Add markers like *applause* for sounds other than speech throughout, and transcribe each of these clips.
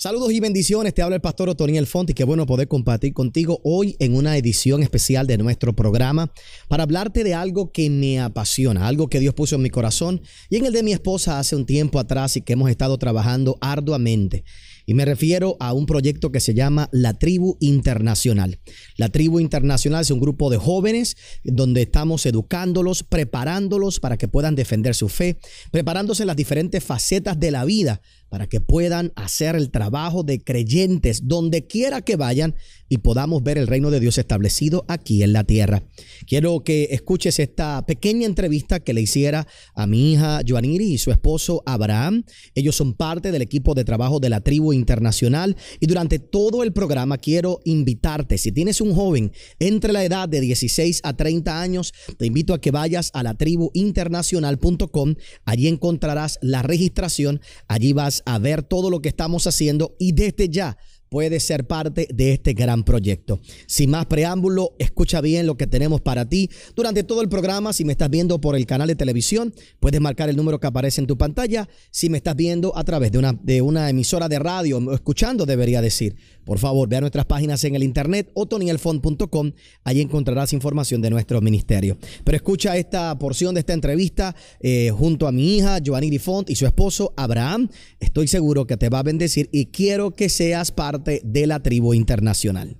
Saludos y bendiciones, te habla el pastor Otoniel Fonti, qué bueno poder compartir contigo hoy en una edición especial de nuestro programa para hablarte de algo que me apasiona, algo que Dios puso en mi corazón y en el de mi esposa hace un tiempo atrás y que hemos estado trabajando arduamente. Y me refiero a un proyecto que se llama La Tribu Internacional. La Tribu Internacional es un grupo de jóvenes donde estamos educándolos, preparándolos para que puedan defender su fe, preparándose en las diferentes facetas de la vida para que puedan hacer el trabajo de creyentes donde quiera que vayan y podamos ver el reino de Dios establecido aquí en la tierra. Quiero que escuches esta pequeña entrevista que le hiciera a mi hija Joaniri y su esposo Abraham. Ellos son parte del equipo de trabajo de la tribu internacional y durante todo el programa quiero invitarte, si tienes un joven entre la edad de 16 a 30 años, te invito a que vayas a la tribuinternacional.com, allí encontrarás la registración, allí vas a ver todo lo que estamos haciendo y desde ya puedes ser parte de este gran proyecto. Sin más preámbulo, escucha bien lo que tenemos para ti. Durante todo el programa, si me estás viendo por el canal de televisión, puedes marcar el número que aparece en tu pantalla. Si me estás viendo a través de una, de una emisora de radio, escuchando, debería decir, por favor, vea nuestras páginas en el internet o tonielfont.com. Ahí encontrarás información de nuestro ministerio. Pero escucha esta porción de esta entrevista eh, junto a mi hija Giovanni Font y su esposo Abraham. Estoy seguro que te va a bendecir y quiero que seas parte de la tribu internacional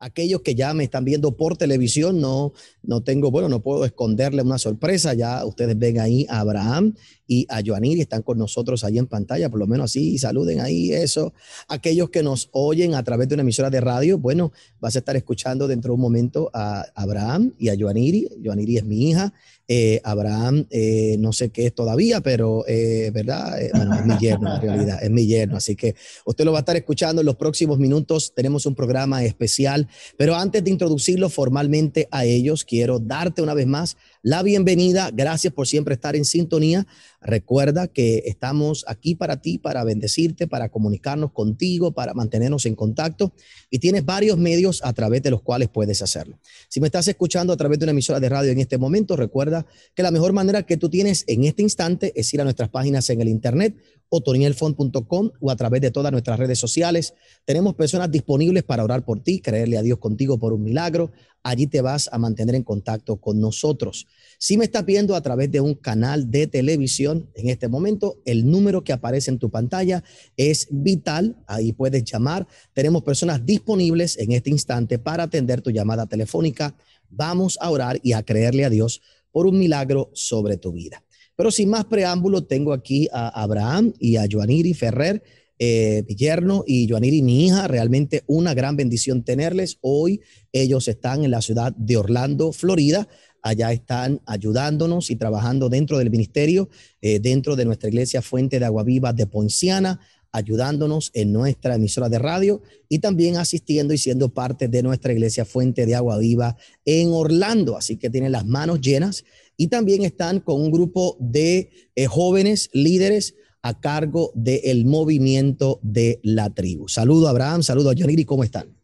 aquellos que ya me están viendo por televisión, no, no tengo, bueno, no puedo esconderle una sorpresa. Ya ustedes ven ahí a Abraham y a Joaniri, están con nosotros ahí en pantalla, por lo menos así, saluden ahí, eso. Aquellos que nos oyen a través de una emisora de radio, bueno, vas a estar escuchando dentro de un momento a Abraham y a Joaniri. Joaniri es mi hija, eh, Abraham, eh, no sé qué es todavía, pero, eh, ¿verdad? Eh, es mi yerno, en realidad, es mi yerno. Así que usted lo va a estar escuchando en los próximos minutos. Tenemos un programa especial, pero antes de introducirlo formalmente a ellos, quiero darte una vez más la bienvenida. Gracias por siempre estar en sintonía. Recuerda que estamos aquí para ti, para bendecirte, para comunicarnos contigo, para mantenernos en contacto. Y tienes varios medios a través de los cuales puedes hacerlo. Si me estás escuchando a través de una emisora de radio en este momento, recuerda que la mejor manera que tú tienes en este instante es ir a nuestras páginas en el internet O tonielfont.com o a través de todas nuestras redes sociales. Tenemos personas disponibles para orar por ti, creerle a Dios contigo por un milagro, allí te vas a mantener en contacto con nosotros. Si me estás viendo a través de un canal de televisión en este momento, el número que aparece en tu pantalla es vital, ahí puedes llamar. Tenemos personas disponibles en este instante para atender tu llamada telefónica. Vamos a orar y a creerle a Dios por un milagro sobre tu vida. Pero sin más preámbulo, tengo aquí a Abraham y a Joaniri Ferrer eh, mi yerno y Joaniri, mi hija. Realmente una gran bendición tenerles. Hoy ellos están en la ciudad de Orlando, Florida. Allá están ayudándonos y trabajando dentro del ministerio, eh, dentro de nuestra iglesia Fuente de Agua Viva de Ponciana, ayudándonos en nuestra emisora de radio y también asistiendo y siendo parte de nuestra iglesia Fuente de Agua Viva en Orlando. Así que tienen las manos llenas y también están con un grupo de eh, jóvenes líderes a cargo del movimiento de la tribu. Saludo Abraham, saludo a Yaniri, ¿cómo están?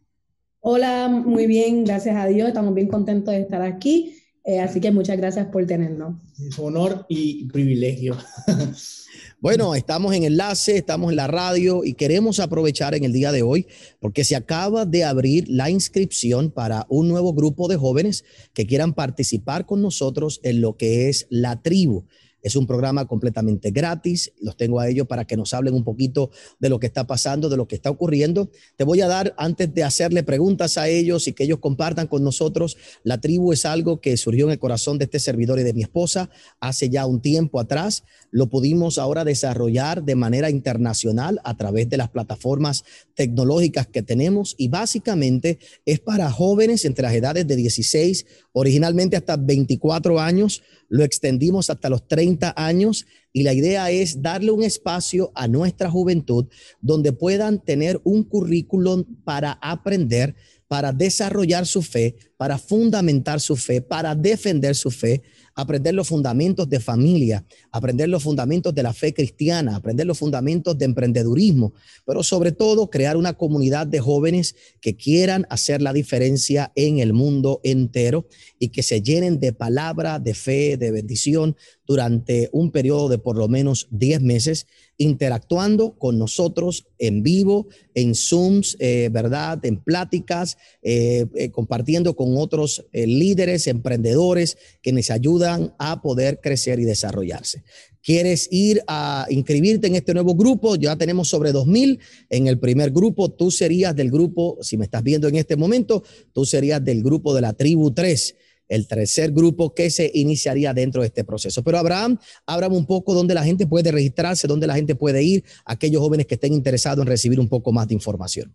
Hola, muy bien, gracias a Dios, estamos bien contentos de estar aquí, eh, así que muchas gracias por tenernos. Es honor y privilegio. *laughs* bueno, estamos en enlace, estamos en la radio y queremos aprovechar en el día de hoy porque se acaba de abrir la inscripción para un nuevo grupo de jóvenes que quieran participar con nosotros en lo que es la tribu. Es un programa completamente gratis. Los tengo a ellos para que nos hablen un poquito de lo que está pasando, de lo que está ocurriendo. Te voy a dar, antes de hacerle preguntas a ellos y que ellos compartan con nosotros, la tribu es algo que surgió en el corazón de este servidor y de mi esposa hace ya un tiempo atrás lo pudimos ahora desarrollar de manera internacional a través de las plataformas tecnológicas que tenemos y básicamente es para jóvenes entre las edades de 16, originalmente hasta 24 años, lo extendimos hasta los 30 años y la idea es darle un espacio a nuestra juventud donde puedan tener un currículum para aprender, para desarrollar su fe, para fundamentar su fe, para defender su fe aprender los fundamentos de familia, aprender los fundamentos de la fe cristiana, aprender los fundamentos de emprendedurismo, pero sobre todo crear una comunidad de jóvenes que quieran hacer la diferencia en el mundo entero y que se llenen de palabra, de fe, de bendición durante un periodo de por lo menos 10 meses interactuando con nosotros en vivo, en Zooms, eh, ¿verdad? En pláticas, eh, eh, compartiendo con otros líderes, emprendedores que nos ayudan a poder crecer y desarrollarse. ¿Quieres ir a inscribirte en este nuevo grupo? Ya tenemos sobre 2.000. En el primer grupo, tú serías del grupo, si me estás viendo en este momento, tú serías del grupo de la tribu 3 el tercer grupo que se iniciaría dentro de este proceso. Pero Abraham, ábrame un poco dónde la gente puede registrarse, dónde la gente puede ir, aquellos jóvenes que estén interesados en recibir un poco más de información.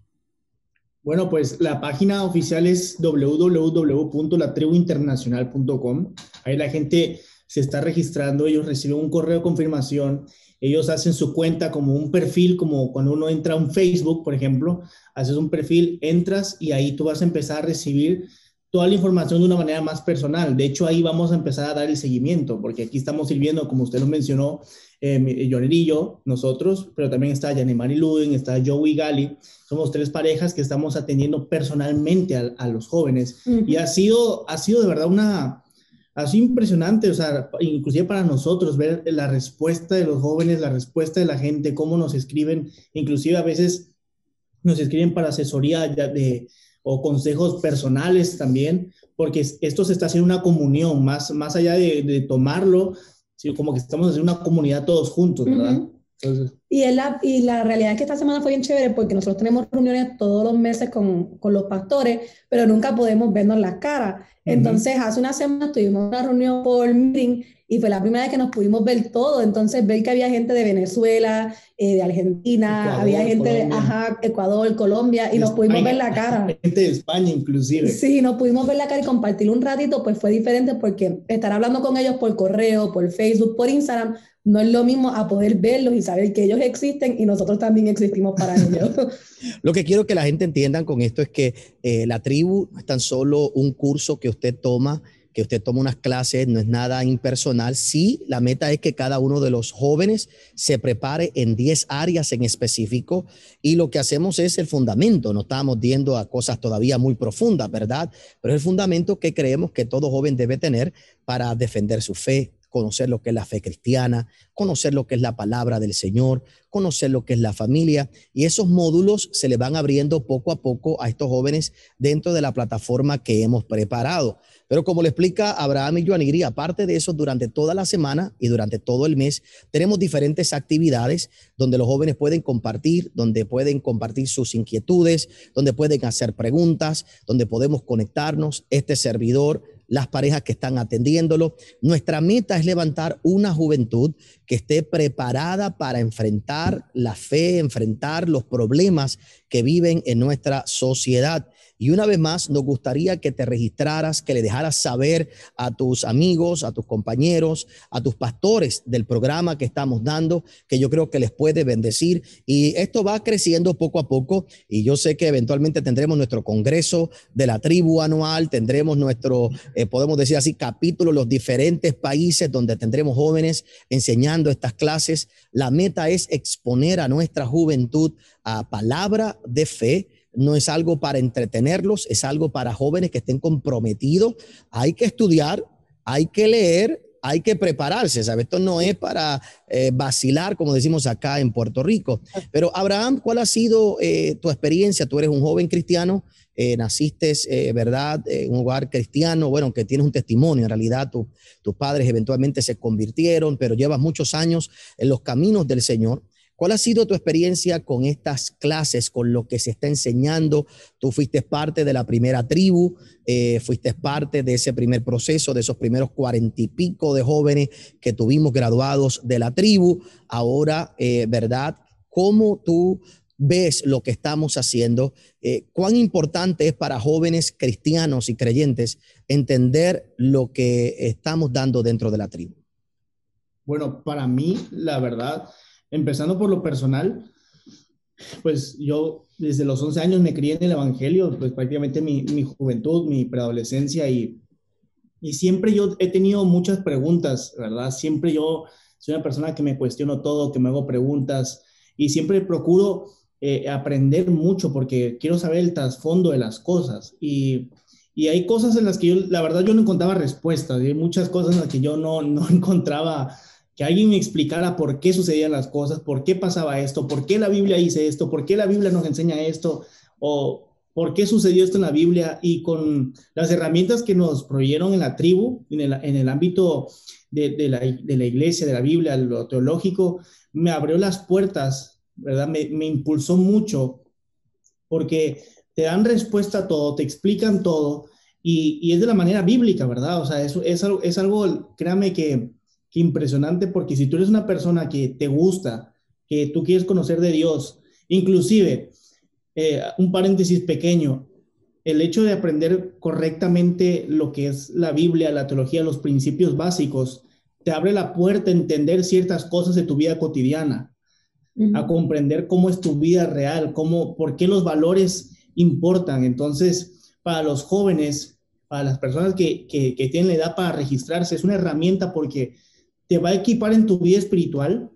Bueno, pues la página oficial es www.latribuinternacional.com. Ahí la gente se está registrando, ellos reciben un correo de confirmación, ellos hacen su cuenta como un perfil, como cuando uno entra a un Facebook, por ejemplo, haces un perfil, entras y ahí tú vas a empezar a recibir toda la información de una manera más personal. De hecho, ahí vamos a empezar a dar el seguimiento, porque aquí estamos sirviendo, como usted lo mencionó, eh, eh nosotros, pero también está Yanemari Luden, está Joey Gali. Somos tres parejas que estamos atendiendo personalmente a, los jóvenes. Y ha sido, ha sido de verdad una, ha sido impresionante, o sea, inclusive para nosotros ver la respuesta de los jóvenes, la respuesta de la gente, cómo nos escriben, inclusive a veces nos escriben para asesoría de, o consejos personales también, porque esto se está haciendo una comunión, más, más allá de, tomarlo, como que estamos haciendo una comunidad todos juntos, ¿verdad? Y, la, y la realidad es que esta semana fue bien chévere porque nosotros tenemos reuniones todos los meses con, con los pastores, pero nunca podemos vernos las caras. Entonces, hace una semana tuvimos una reunión por meeting y fue la primera vez que nos pudimos ver todo. Entonces, ver que había gente de Venezuela, eh, de Argentina, había gente de Ecuador, Colombia, y nos pudimos ver la cara. Gente de España, inclusive. Sí, nos pudimos ver la cara y compartir un ratito, pues fue diferente porque estar hablando con ellos por correo, por Facebook, por Instagram, no es lo mismo a poder verlos y saber que ellos existen y nosotros también existimos para *laughs* ellos. lo que quiero que la gente entienda con esto es que eh, la tribu no es tan solo un curso que usted toma, que usted toma unas clases, no es nada impersonal. Sí, la meta es que cada uno de los jóvenes se prepare en 10 áreas en específico y lo que hacemos es el fundamento, no estamos viendo a cosas todavía muy profundas, ¿verdad? Pero es el fundamento que creemos que todo joven debe tener para defender su fe, conocer lo que es la fe cristiana, conocer lo que es la palabra del Señor, conocer lo que es la familia. Y esos módulos se le van abriendo poco a poco a estos jóvenes dentro de la plataforma que hemos preparado. Pero como le explica Abraham y Joanigri, aparte de eso, durante toda la semana y durante todo el mes, tenemos diferentes actividades donde los jóvenes pueden compartir, donde pueden compartir sus inquietudes, donde pueden hacer preguntas, donde podemos conectarnos. Este servidor las parejas que están atendiéndolo. Nuestra meta es levantar una juventud que esté preparada para enfrentar la fe, enfrentar los problemas que viven en nuestra sociedad. Y una vez más, nos gustaría que te registraras, que le dejaras saber a tus amigos, a tus compañeros, a tus pastores del programa que estamos dando, que yo creo que les puede bendecir. Y esto va creciendo poco a poco. Y yo sé que eventualmente tendremos nuestro congreso de la tribu anual, tendremos nuestro, eh, podemos decir así, capítulo, los diferentes países donde tendremos jóvenes enseñando estas clases. La meta es exponer a nuestra juventud a palabra de fe no es algo para entretenerlos, es algo para jóvenes que estén comprometidos. Hay que estudiar, hay que leer, hay que prepararse, ¿sabes? Esto no es para eh, vacilar, como decimos acá en Puerto Rico. Pero Abraham, ¿cuál ha sido eh, tu experiencia? Tú eres un joven cristiano, eh, naciste, ¿verdad?, en un hogar cristiano, bueno, que tienes un testimonio, en realidad tus padres eventualmente se convirtieron, pero llevas muchos años en los caminos del Señor. ¿Cuál ha sido tu experiencia con estas clases, con lo que se está enseñando? Tú fuiste parte de la primera tribu, eh, fuiste parte de ese primer proceso, de esos primeros cuarenta y pico de jóvenes que tuvimos graduados de la tribu. Ahora, eh, ¿verdad? ¿Cómo tú ves lo que estamos haciendo? Eh, ¿Cuán importante es para jóvenes cristianos y creyentes entender lo que estamos dando dentro de la tribu? Bueno, para mí, la verdad, Empezando por lo personal, pues yo desde los 11 años me crié en el Evangelio, pues prácticamente mi, juventud, mi preadolescencia y, y siempre yo he tenido muchas preguntas, ¿verdad? Siempre yo soy una persona que me cuestiono todo, que me hago preguntas y siempre procuro eh, aprender mucho porque quiero saber el trasfondo de las cosas y, hay cosas en las que yo, la verdad, yo no encontraba respuestas, y hay muchas cosas en las que yo no, no *laughs* encontraba que alguien me explicara por qué sucedían las cosas, por qué pasaba esto, por qué la Biblia dice esto, por qué la Biblia nos enseña esto, o por qué sucedió esto en la Biblia y con las herramientas que nos proveyeron en la tribu, en el, ámbito de, la, iglesia, de la Biblia, lo teológico, me abrió las puertas, ¿verdad? Me, impulsó mucho porque te dan respuesta a todo, te explican todo y, es de la manera bíblica, ¿verdad? O sea, eso es, algo, es algo, créame que Qué impresionante, porque si tú eres una persona que te gusta, que tú quieres conocer de Dios, inclusive, eh, un paréntesis pequeño, el hecho de aprender correctamente lo que es la Biblia, la teología, los principios básicos, te abre la puerta a entender ciertas cosas de tu vida cotidiana, a comprender cómo es tu vida real, cómo, por qué los valores importan. Entonces, para los jóvenes, para las personas que, que tienen la edad para registrarse, es una herramienta porque te va a equipar en tu vida espiritual,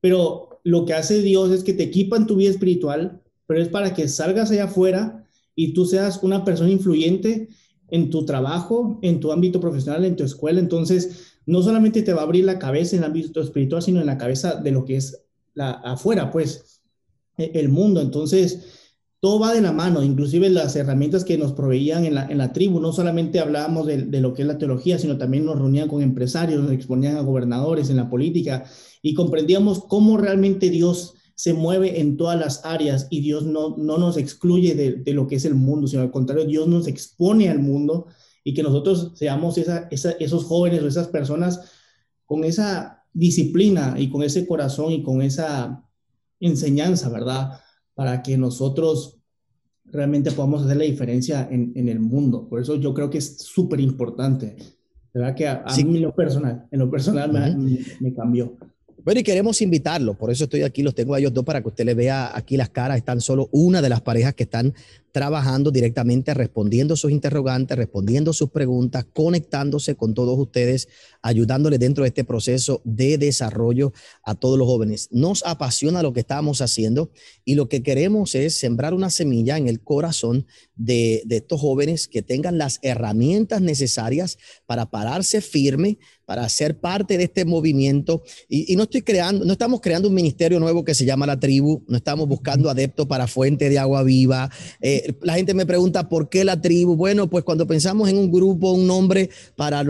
pero lo que hace Dios es que te equipa en tu vida espiritual, pero es para que salgas allá afuera y tú seas una persona influyente en tu trabajo, en tu ámbito profesional, en tu escuela. Entonces, no solamente te va a abrir la cabeza en el ámbito espiritual, sino en la cabeza de lo que es la afuera, pues, e, el mundo. Entonces, todo va de la mano, inclusive las herramientas que nos proveían en la, tribu, no solamente hablábamos de, lo que es la teología, sino también nos reunían con empresarios, nos exponían a gobernadores en la política y comprendíamos cómo realmente Dios se mueve en todas las áreas y Dios no, nos excluye de, lo que es el mundo, sino al contrario, Dios nos expone al mundo y que nosotros seamos esos jóvenes o esas personas con esa disciplina y con ese corazón y con esa enseñanza, ¿verdad? para que nosotros realmente podamos hacer la diferencia en, el mundo. Por eso yo creo que es súper importante. ¿Verdad que a, mí en lo personal, en lo personal me, me, cambió? Bueno, y queremos invitarlos, por eso estoy aquí, los tengo a ellos dos para que usted les vea aquí las caras. Están solo una de las parejas que están trabajando directamente, respondiendo sus interrogantes, respondiendo sus preguntas, conectándose con todos ustedes, ayudándoles dentro de este proceso de desarrollo a todos los jóvenes. Nos apasiona lo que estamos haciendo y lo que queremos es sembrar una semilla en el corazón de, estos jóvenes que tengan las herramientas necesarias para pararse firme, para ser parte de este movimiento. Y, no estoy creando, no estamos creando un ministerio nuevo que se llama la tribu, no estamos buscando adeptos para fuente de agua viva. Eh, la gente me pregunta por qué la tribu. Bueno, pues cuando pensamos en un grupo, un nombre para,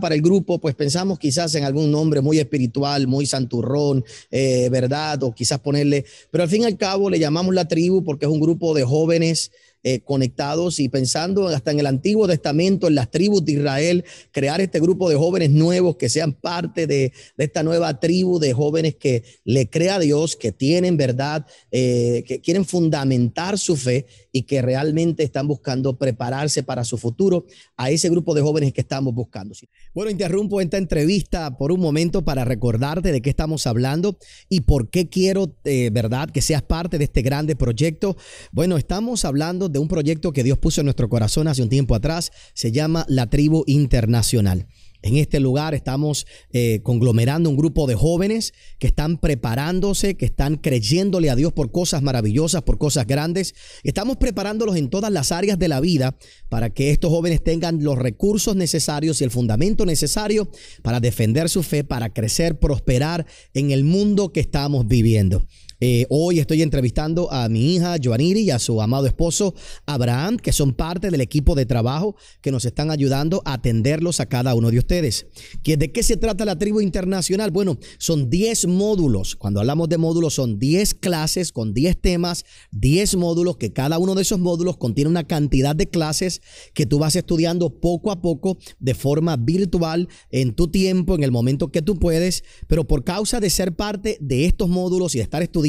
para el grupo, pues pensamos quizás en algún nombre muy espiritual, muy santurrón, eh, ¿verdad? O quizás ponerle, pero al fin y al cabo le llamamos la tribu porque es un grupo de jóvenes eh, conectados y pensando hasta en el Antiguo Testamento, en las tribus de Israel, crear este grupo de jóvenes nuevos que sean parte de, esta nueva tribu de jóvenes que le crea a Dios, que tienen verdad, eh, que quieren fundamentar su fe y que realmente están buscando prepararse para su futuro, a ese grupo de jóvenes que estamos buscando. Bueno, interrumpo esta entrevista por un momento para recordarte de qué estamos hablando y por qué quiero, eh, ¿verdad?, que seas parte de este grande proyecto. Bueno, estamos hablando de un proyecto que Dios puso en nuestro corazón hace un tiempo atrás, se llama La Tribu Internacional. En este lugar estamos eh, conglomerando un grupo de jóvenes que están preparándose, que están creyéndole a Dios por cosas maravillosas, por cosas grandes. Estamos preparándolos en todas las áreas de la vida para que estos jóvenes tengan los recursos necesarios y el fundamento necesario para defender su fe, para crecer, prosperar en el mundo que estamos viviendo. Eh, hoy estoy entrevistando a mi hija Joaniri y a su amado esposo Abraham, que son parte del equipo de trabajo que nos están ayudando a atenderlos a cada uno de ustedes. ¿De qué se trata la tribu internacional? Bueno, son 10 módulos. Cuando hablamos de módulos, son 10 clases con 10 temas, 10 módulos, que cada uno de esos módulos contiene una cantidad de clases que tú vas estudiando poco a poco de forma virtual, en tu tiempo, en el momento que tú puedes, pero por causa de ser parte de estos módulos y de estar estudiando,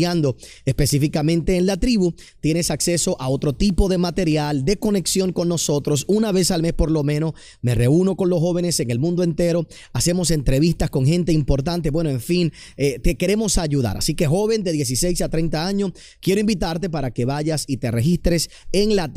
específicamente en la tribu, tienes acceso a otro tipo de material, de conexión con nosotros. Una vez al mes por lo menos me reúno con los jóvenes en el mundo entero, hacemos entrevistas con gente importante, bueno, en fin, eh, te queremos ayudar. Así que joven de 16 a 30 años, quiero invitarte para que vayas y te registres en la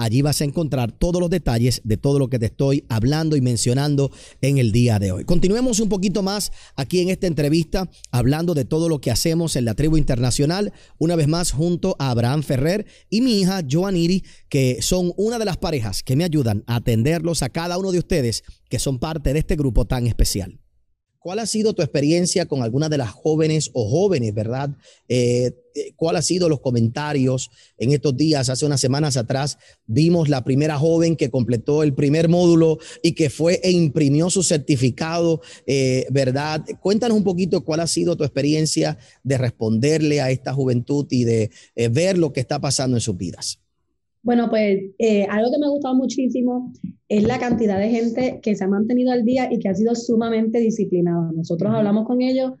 Allí vas a encontrar todos los detalles de todo lo que te estoy hablando y mencionando en el día de hoy. Continuemos un poquito más aquí en esta entrevista hablando de todo lo que hacemos en la tribu internacional, una vez más junto a Abraham Ferrer y mi hija Joaniri, que son una de las parejas que me ayudan a atenderlos a cada uno de ustedes que son parte de este grupo tan especial. ¿Cuál ha sido tu experiencia con alguna de las jóvenes o jóvenes, verdad? Eh, eh, ¿Cuál ha sido los comentarios en estos días? Hace unas semanas atrás vimos la primera joven que completó el primer módulo y que fue e imprimió su certificado, eh, ¿verdad? Cuéntanos un poquito cuál ha sido tu experiencia de responderle a esta juventud y de ver lo que está pasando en sus vidas. Bueno, pues eh, algo que me ha gustado muchísimo es la cantidad de gente que se ha mantenido al día y que ha sido sumamente disciplinada. Nosotros hablamos con ellos,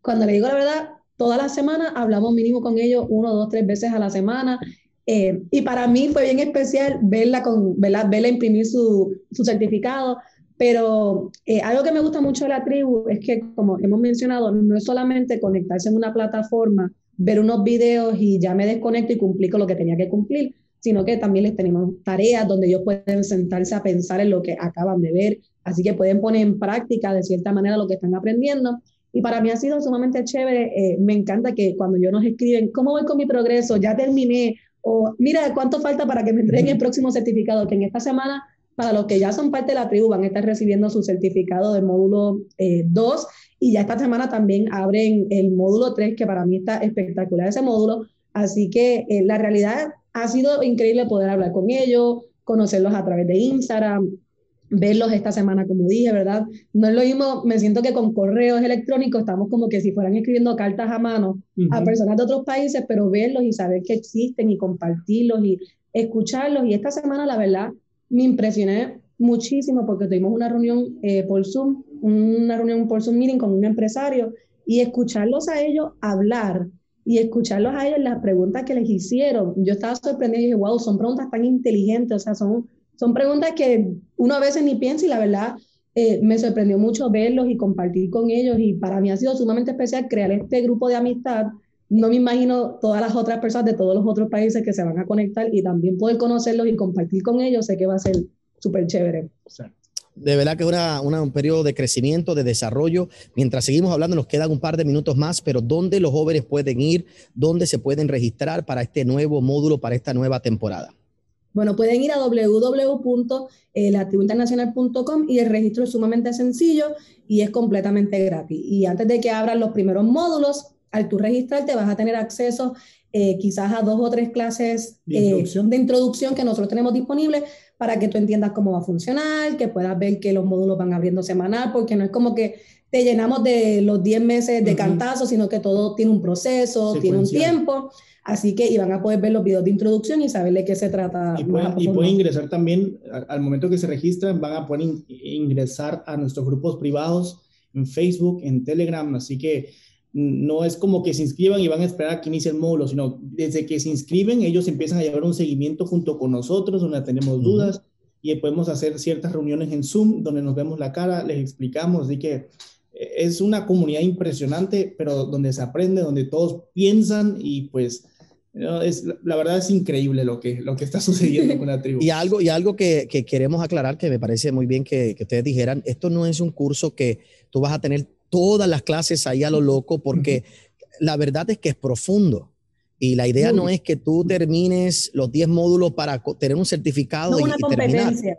cuando le digo la verdad, toda la semana hablamos mínimo con ellos uno, dos, tres veces a la semana. Eh, y para mí fue bien especial verla, con, verla, verla imprimir su, su certificado, pero eh, algo que me gusta mucho de la tribu es que, como hemos mencionado, no es solamente conectarse en una plataforma, ver unos videos y ya me desconecto y cumplí con lo que tenía que cumplir, sino que también les tenemos tareas donde ellos pueden sentarse a pensar en lo que acaban de ver, así que pueden poner en práctica de cierta manera lo que están aprendiendo. Y para mí ha sido sumamente chévere, eh, me encanta que cuando ellos nos escriben, ¿cómo voy con mi progreso? Ya terminé, o mira, ¿cuánto falta para que me entreguen el próximo certificado? Que en esta semana, para los que ya son parte de la tribu, van a estar recibiendo su certificado del módulo 2 eh, y ya esta semana también abren el módulo 3, que para mí está espectacular ese módulo. Así que eh, la realidad ha sido increíble poder hablar con ellos, conocerlos a través de Instagram, verlos esta semana, como dije, ¿verdad? No es lo mismo, me siento que con correos electrónicos estamos como que si fueran escribiendo cartas a mano a personas de otros países, pero verlos y saber que existen y compartirlos y escucharlos. Y esta semana, la verdad, me impresioné muchísimo porque tuvimos una reunión eh, por Zoom, una reunión por Zoom meeting con un empresario y escucharlos a ellos hablar y escucharlos a ellos las preguntas que les hicieron. Yo estaba sorprendida y dije, wow, son preguntas tan inteligentes, o sea, son, son preguntas que uno a veces ni piensa y la verdad eh, me sorprendió mucho verlos y compartir con ellos y para mí ha sido sumamente especial crear este grupo de amistad. No me imagino todas las otras personas de todos los otros países que se van a conectar y también poder conocerlos y compartir con ellos, sé que va a ser súper chévere de verdad que es un periodo de crecimiento, de desarrollo. Mientras seguimos hablando, nos quedan un par de minutos más, pero ¿dónde los jóvenes pueden ir? ¿Dónde se pueden registrar para este nuevo módulo, para esta nueva temporada? Bueno, pueden ir a www.latribuinternacional.com eh, y el registro es sumamente sencillo y es completamente gratis. Y antes de que abran los primeros módulos, al tú registrarte vas a tener acceso eh, quizás a dos o tres clases de, eh, introducción. de introducción que nosotros tenemos disponibles para que tú entiendas cómo va a funcionar, que puedas ver que los módulos van abriendo semanal, porque no es como que te llenamos de los 10 meses de cantazo, sino que todo tiene un proceso, tiene un tiempo. Así que van a poder ver los videos de introducción y saber de qué se trata. Y pueden, ingresar también, al, momento que se registran, van a poder ingresar a nuestros grupos privados en Facebook, en Telegram. Así que no es como que se inscriban y van a esperar a que inicie el módulo, sino desde que se inscriben ellos empiezan a llevar un seguimiento junto con nosotros donde tenemos dudas y podemos hacer ciertas reuniones en Zoom donde nos vemos la cara, les explicamos, así que eh, es una comunidad impresionante, pero donde se aprende, donde todos piensan y pues... la verdad es increíble lo que, lo que está *laughs* sucediendo con la tribu. Y algo, y algo que, queremos aclarar, que me parece muy bien que, que ustedes dijeran, esto no es un curso que tú vas a tener todas las clases ahí a lo loco porque la verdad es que es profundo. Y la idea no es que tú termines los 10 módulos para tener un certificado no es una competencia.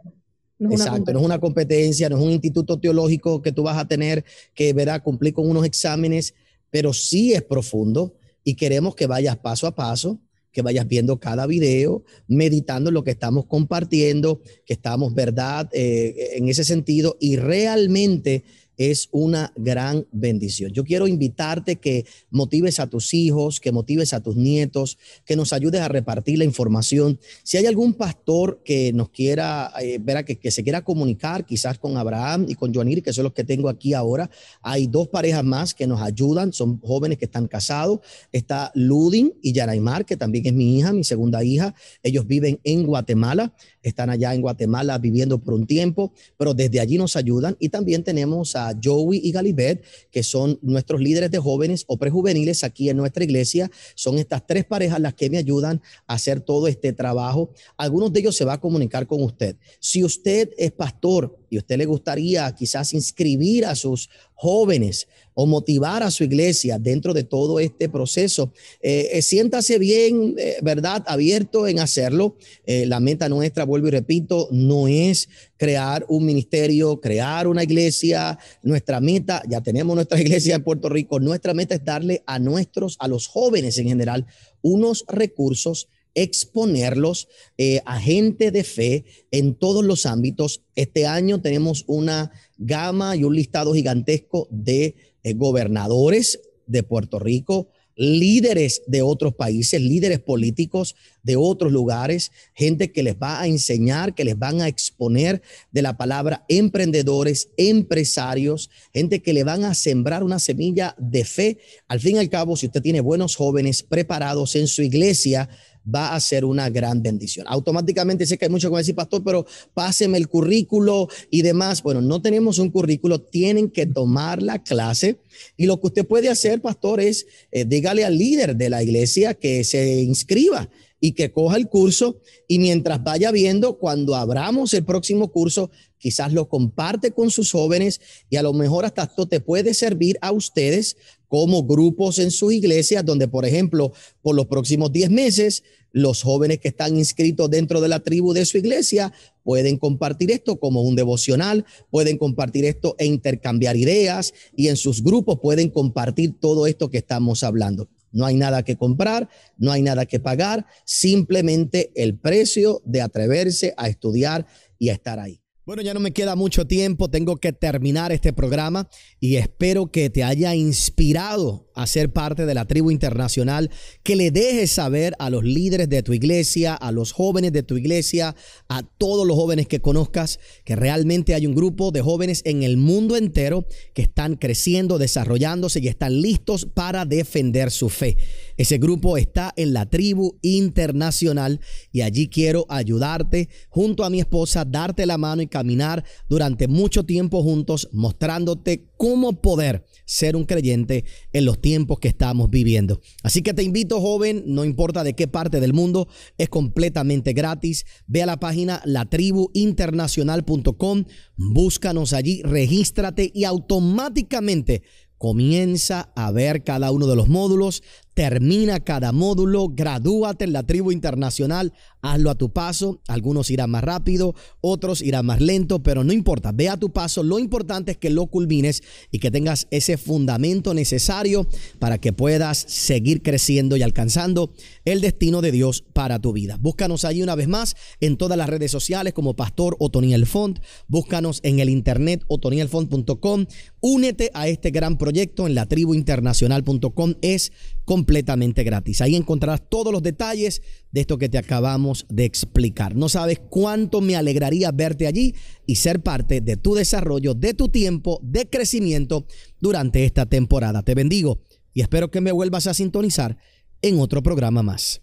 Exacto, no es una competencia, no es un instituto teológico que tú vas a tener que verá cumplir con unos exámenes, pero sí es profundo y queremos que vayas paso a paso, que vayas viendo cada video, meditando lo que estamos compartiendo, que estamos verdad eh, en ese sentido y realmente es una gran bendición. Yo quiero invitarte que motives a tus hijos, que motives a tus nietos, que nos ayudes a repartir la información. Si hay algún pastor que nos quiera, eh, verá, que, se quiera comunicar quizás con Abraham y con Joanir, que son los que tengo aquí ahora, hay dos parejas más que nos ayudan, son jóvenes que están casados. Está Ludin y Yaraimar, que también es mi hija, mi segunda hija. Ellos viven en Guatemala están allá en Guatemala viviendo por un tiempo, pero desde allí nos ayudan. Y también tenemos a Joey y Galibet, que son nuestros líderes de jóvenes o prejuveniles aquí en nuestra iglesia. Son estas tres parejas las que me ayudan a hacer todo este trabajo. Algunos de ellos se va a comunicar con usted. Si usted es pastor, y usted le gustaría quizás inscribir a sus jóvenes o motivar a su iglesia dentro de todo este proceso, eh, eh, siéntase bien, eh, ¿verdad? Abierto en hacerlo. la meta nuestra, vuelvo y repito, no es crear un ministerio, crear una iglesia. Nuestra meta, ya tenemos nuestra *laughs* iglesia en Puerto Rico, nuestra meta es darle a nuestros, a los jóvenes en general, unos recursos exponerlos eh, a gente de fe en todos los ámbitos. Este año tenemos una gama y un listado gigantesco de eh, gobernadores de Puerto Rico, líderes de otros países, líderes políticos de otros lugares, gente que les va a enseñar, que les van a exponer de la palabra emprendedores, empresarios, gente que le van a sembrar una semilla de fe. Al fin y al cabo, si usted tiene buenos jóvenes preparados en su iglesia, va a ser una gran bendición. Automáticamente sé que hay mucho que decir, pastor, pero páseme el currículo y demás. Bueno, no tenemos un currículo, tienen que tomar la clase. Y lo que usted puede hacer, pastor, es eh, dígale al líder de la iglesia que se inscriba y que coja el curso y mientras vaya viendo, cuando abramos el próximo curso, quizás lo comparte con sus jóvenes y a lo mejor hasta esto te puede servir a ustedes como grupos en sus iglesias, donde, por ejemplo, por los próximos 10 meses, los jóvenes que están inscritos dentro de la tribu de su iglesia pueden compartir esto como un devocional, pueden compartir esto e intercambiar ideas y en sus grupos pueden compartir todo esto que estamos hablando. No hay nada que comprar, no hay nada que pagar, simplemente el precio de atreverse a estudiar y a estar ahí. Bueno, ya no me queda mucho tiempo, tengo que terminar este programa y espero que te haya inspirado a ser parte de la tribu internacional, que le dejes saber a los líderes de tu iglesia, a los jóvenes de tu iglesia, a todos los jóvenes que conozcas, que realmente hay un grupo de jóvenes en el mundo entero que están creciendo, desarrollándose y están listos para defender su fe. Ese grupo está en la tribu internacional y allí quiero ayudarte junto a mi esposa, darte la mano y caminar durante mucho tiempo juntos, mostrándote cómo poder ser un creyente en los tiempos que estamos viviendo. Así que te invito, joven, no importa de qué parte del mundo, es completamente gratis. Ve a la página latribuinternacional.com, búscanos allí, regístrate y automáticamente comienza a ver cada uno de los módulos, Termina cada módulo, gradúate en la tribu internacional, hazlo a tu paso. Algunos irán más rápido, otros irán más lento, pero no importa, ve a tu paso. Lo importante es que lo culmines y que tengas ese fundamento necesario para que puedas seguir creciendo y alcanzando el destino de Dios para tu vida. Búscanos allí una vez más en todas las redes sociales como Pastor Otoniel Font. Búscanos en el internet otonielfont.com. Únete a este gran proyecto en la tribu internacional.com. Es completamente gratis. Ahí encontrarás todos los detalles de esto que te acabamos de explicar. No sabes cuánto me alegraría verte allí y ser parte de tu desarrollo, de tu tiempo, de crecimiento durante esta temporada. Te bendigo y espero que me vuelvas a sintonizar en otro programa más.